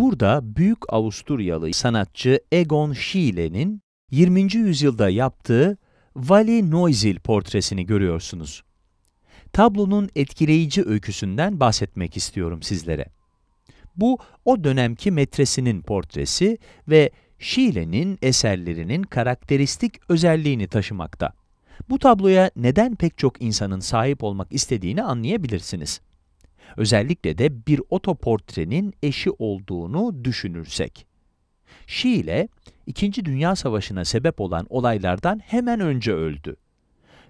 Burada büyük Avusturyalı sanatçı Egon Schiele'nin 20. yüzyılda yaptığı Vali Noizil portresini görüyorsunuz. Tablonun etkileyici öyküsünden bahsetmek istiyorum sizlere. Bu, o dönemki metresinin portresi ve Schiele'nin eserlerinin karakteristik özelliğini taşımakta. Bu tabloya neden pek çok insanın sahip olmak istediğini anlayabilirsiniz özellikle de bir otoportrenin eşi olduğunu düşünürsek. Şi ile 2. Dünya Savaşı'na sebep olan olaylardan hemen önce öldü.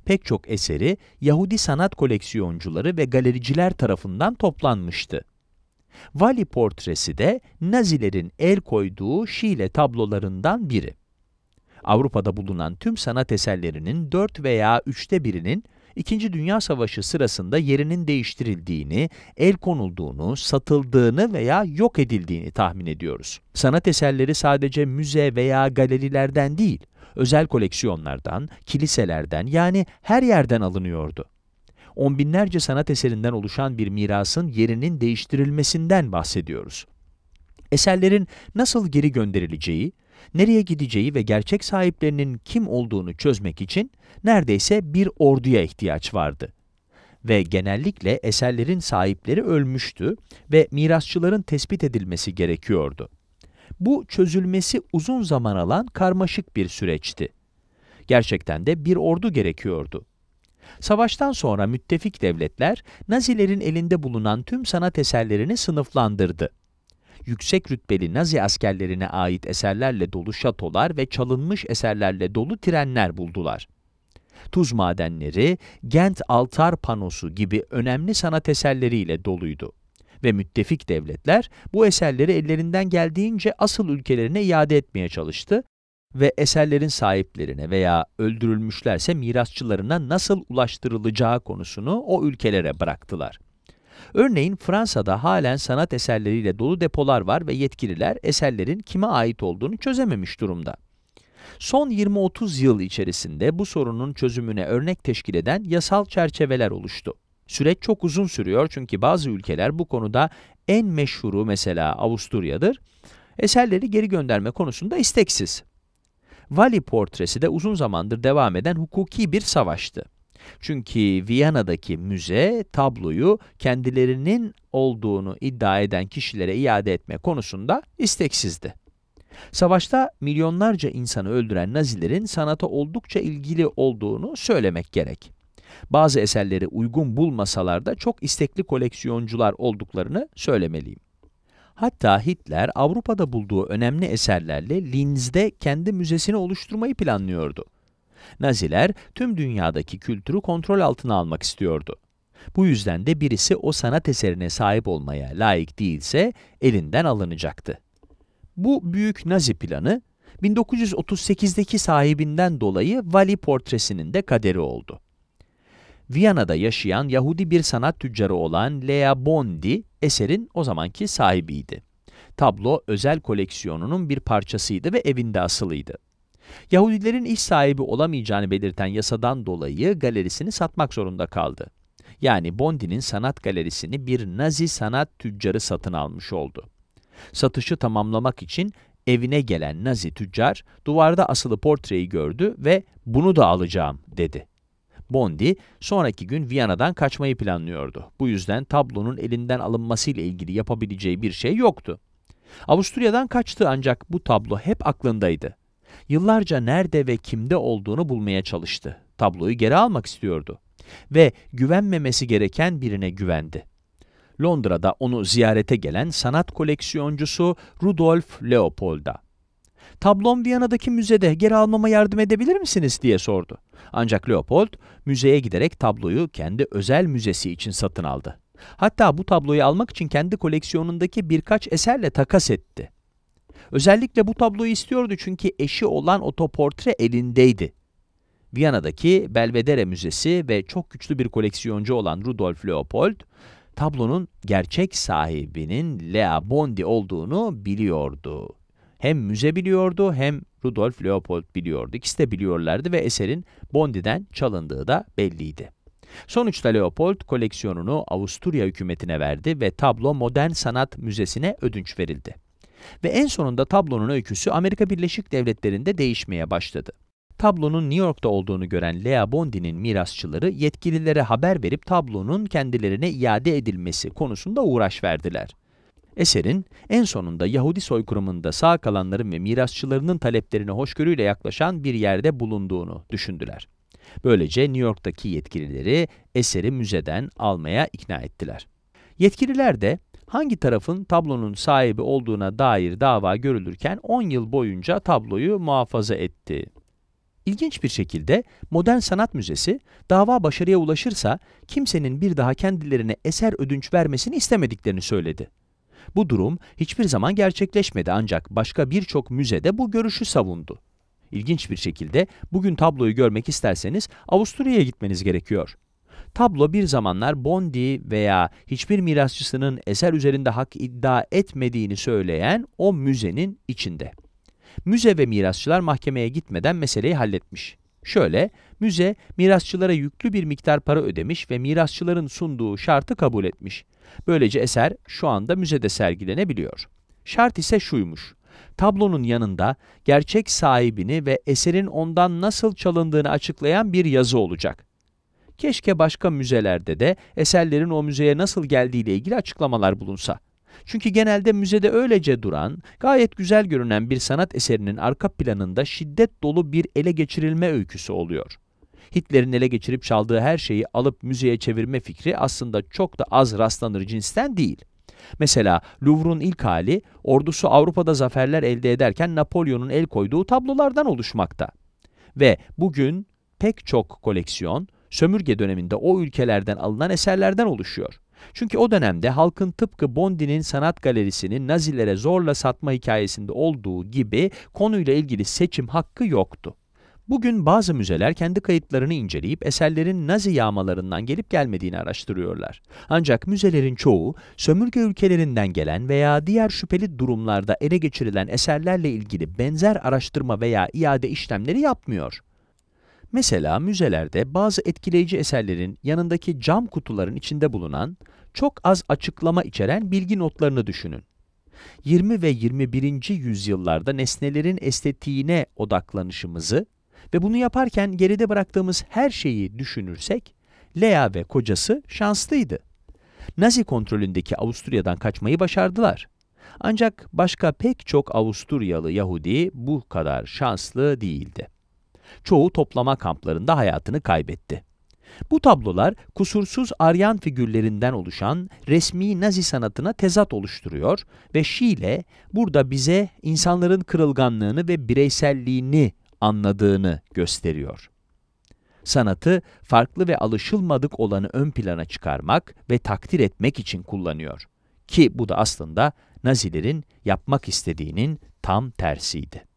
Pek çok eseri Yahudi sanat koleksiyoncuları ve galericiler tarafından toplanmıştı. Vali portresi de Nazilerin el koyduğu Şile tablolarından biri. Avrupa'da bulunan tüm sanat eserlerinin dört veya üçte birinin İkinci Dünya Savaşı sırasında yerinin değiştirildiğini, el konulduğunu, satıldığını veya yok edildiğini tahmin ediyoruz. Sanat eserleri sadece müze veya galerilerden değil, özel koleksiyonlardan, kiliselerden yani her yerden alınıyordu. On binlerce sanat eserinden oluşan bir mirasın yerinin değiştirilmesinden bahsediyoruz. Eserlerin nasıl geri gönderileceği, nereye gideceği ve gerçek sahiplerinin kim olduğunu çözmek için neredeyse bir orduya ihtiyaç vardı. Ve genellikle eserlerin sahipleri ölmüştü ve mirasçıların tespit edilmesi gerekiyordu. Bu çözülmesi uzun zaman alan karmaşık bir süreçti. Gerçekten de bir ordu gerekiyordu. Savaştan sonra müttefik devletler, Nazilerin elinde bulunan tüm sanat eserlerini sınıflandırdı yüksek rütbeli Nazi askerlerine ait eserlerle dolu şatolar ve çalınmış eserlerle dolu trenler buldular. Tuz madenleri, Gent altar panosu gibi önemli sanat eserleriyle doluydu ve müttefik devletler bu eserleri ellerinden geldiğince asıl ülkelerine iade etmeye çalıştı ve eserlerin sahiplerine veya öldürülmüşlerse mirasçılarına nasıl ulaştırılacağı konusunu o ülkelere bıraktılar. Örneğin Fransa'da halen sanat eserleriyle dolu depolar var ve yetkililer eserlerin kime ait olduğunu çözememiş durumda. Son 20-30 yıl içerisinde bu sorunun çözümüne örnek teşkil eden yasal çerçeveler oluştu. Süreç çok uzun sürüyor çünkü bazı ülkeler bu konuda en meşhuru mesela Avusturya'dır. Eserleri geri gönderme konusunda isteksiz. Vali portresi de uzun zamandır devam eden hukuki bir savaştı. Çünkü Viyana'daki müze tabloyu kendilerinin olduğunu iddia eden kişilere iade etme konusunda isteksizdi. Savaşta milyonlarca insanı öldüren Nazilerin sanata oldukça ilgili olduğunu söylemek gerek. Bazı eserleri uygun bulmasalar da çok istekli koleksiyoncular olduklarını söylemeliyim. Hatta Hitler Avrupa'da bulduğu önemli eserlerle Linz'de kendi müzesini oluşturmayı planlıyordu. Naziler tüm dünyadaki kültürü kontrol altına almak istiyordu. Bu yüzden de birisi o sanat eserine sahip olmaya layık değilse elinden alınacaktı. Bu büyük Nazi planı 1938'deki sahibinden dolayı Vali portresinin de kaderi oldu. Viyana'da yaşayan Yahudi bir sanat tüccarı olan Lea Bondi, eserin o zamanki sahibiydi. Tablo özel koleksiyonunun bir parçasıydı ve evinde asılıydı. Yahudilerin iş sahibi olamayacağını belirten yasadan dolayı galerisini satmak zorunda kaldı. Yani Bondi'nin sanat galerisini bir Nazi sanat tüccarı satın almış oldu. Satışı tamamlamak için evine gelen Nazi tüccar duvarda asılı portreyi gördü ve bunu da alacağım dedi. Bondi sonraki gün Viyana'dan kaçmayı planlıyordu. Bu yüzden tablonun elinden alınmasıyla ilgili yapabileceği bir şey yoktu. Avusturya'dan kaçtı ancak bu tablo hep aklındaydı. Yıllarca nerede ve kimde olduğunu bulmaya çalıştı. Tabloyu geri almak istiyordu. Ve güvenmemesi gereken birine güvendi. Londra'da onu ziyarete gelen sanat koleksiyoncusu Rudolf Leopold'a. Tablom Viyana'daki müzede geri almama yardım edebilir misiniz diye sordu. Ancak Leopold müzeye giderek tabloyu kendi özel müzesi için satın aldı. Hatta bu tabloyu almak için kendi koleksiyonundaki birkaç eserle takas etti. Özellikle bu tabloyu istiyordu çünkü eşi olan otoportre elindeydi. Viyana'daki Belvedere Müzesi ve çok güçlü bir koleksiyoncu olan Rudolf Leopold, tablonun gerçek sahibinin Lea Bondi olduğunu biliyordu. Hem müze biliyordu hem Rudolf Leopold biliyordu. İkisi de biliyorlardı ve eserin Bondi'den çalındığı da belliydi. Sonuçta Leopold koleksiyonunu Avusturya hükümetine verdi ve tablo Modern Sanat Müzesi'ne ödünç verildi. Ve en sonunda tablonun öyküsü Amerika Birleşik Devletleri'nde değişmeye başladı. Tablonun New York'ta olduğunu gören Lea Bondi'nin mirasçıları yetkililere haber verip tablonun kendilerine iade edilmesi konusunda uğraş verdiler. Eserin en sonunda Yahudi soykırımında sağ kalanların ve mirasçılarının taleplerine hoşgörüyle yaklaşan bir yerde bulunduğunu düşündüler. Böylece New York'taki yetkilileri eseri müzeden almaya ikna ettiler. Yetkililer de hangi tarafın tablonun sahibi olduğuna dair dava görülürken 10 yıl boyunca tabloyu muhafaza etti. İlginç bir şekilde Modern Sanat Müzesi, dava başarıya ulaşırsa kimsenin bir daha kendilerine eser ödünç vermesini istemediklerini söyledi. Bu durum hiçbir zaman gerçekleşmedi ancak başka birçok müzede bu görüşü savundu. İlginç bir şekilde bugün tabloyu görmek isterseniz Avusturya'ya gitmeniz gerekiyor. Tablo bir zamanlar Bondi veya hiçbir mirasçısının eser üzerinde hak iddia etmediğini söyleyen o müzenin içinde. Müze ve mirasçılar mahkemeye gitmeden meseleyi halletmiş. Şöyle, müze mirasçılara yüklü bir miktar para ödemiş ve mirasçıların sunduğu şartı kabul etmiş. Böylece eser şu anda müzede sergilenebiliyor. Şart ise şuymuş. Tablonun yanında gerçek sahibini ve eserin ondan nasıl çalındığını açıklayan bir yazı olacak. Keşke başka müzelerde de eserlerin o müzeye nasıl geldiğiyle ilgili açıklamalar bulunsa. Çünkü genelde müzede öylece duran, gayet güzel görünen bir sanat eserinin arka planında şiddet dolu bir ele geçirilme öyküsü oluyor. Hitler'in ele geçirip çaldığı her şeyi alıp müzeye çevirme fikri aslında çok da az rastlanır cinsten değil. Mesela Louvre'un ilk hali, ordusu Avrupa'da zaferler elde ederken Napolyon'un el koyduğu tablolardan oluşmakta. Ve bugün pek çok koleksiyon sömürge döneminde o ülkelerden alınan eserlerden oluşuyor. Çünkü o dönemde halkın tıpkı Bondi'nin sanat galerisini Nazilere zorla satma hikayesinde olduğu gibi konuyla ilgili seçim hakkı yoktu. Bugün bazı müzeler kendi kayıtlarını inceleyip eserlerin Nazi yağmalarından gelip gelmediğini araştırıyorlar. Ancak müzelerin çoğu sömürge ülkelerinden gelen veya diğer şüpheli durumlarda ele geçirilen eserlerle ilgili benzer araştırma veya iade işlemleri yapmıyor. Mesela müzelerde bazı etkileyici eserlerin yanındaki cam kutuların içinde bulunan çok az açıklama içeren bilgi notlarını düşünün. 20 ve 21. yüzyıllarda nesnelerin estetiğine odaklanışımızı ve bunu yaparken geride bıraktığımız her şeyi düşünürsek, Lea ve kocası şanslıydı. Nazi kontrolündeki Avusturya'dan kaçmayı başardılar. Ancak başka pek çok Avusturyalı Yahudi bu kadar şanslı değildi. Çoğu toplama kamplarında hayatını kaybetti. Bu tablolar kusursuz Aryan figürlerinden oluşan resmi Nazi sanatına tezat oluşturuyor ve Şiile burada bize insanların kırılganlığını ve bireyselliğini anladığını gösteriyor. Sanatı farklı ve alışılmadık olanı ön plana çıkarmak ve takdir etmek için kullanıyor. Ki bu da aslında Nazilerin yapmak istediğinin tam tersiydi.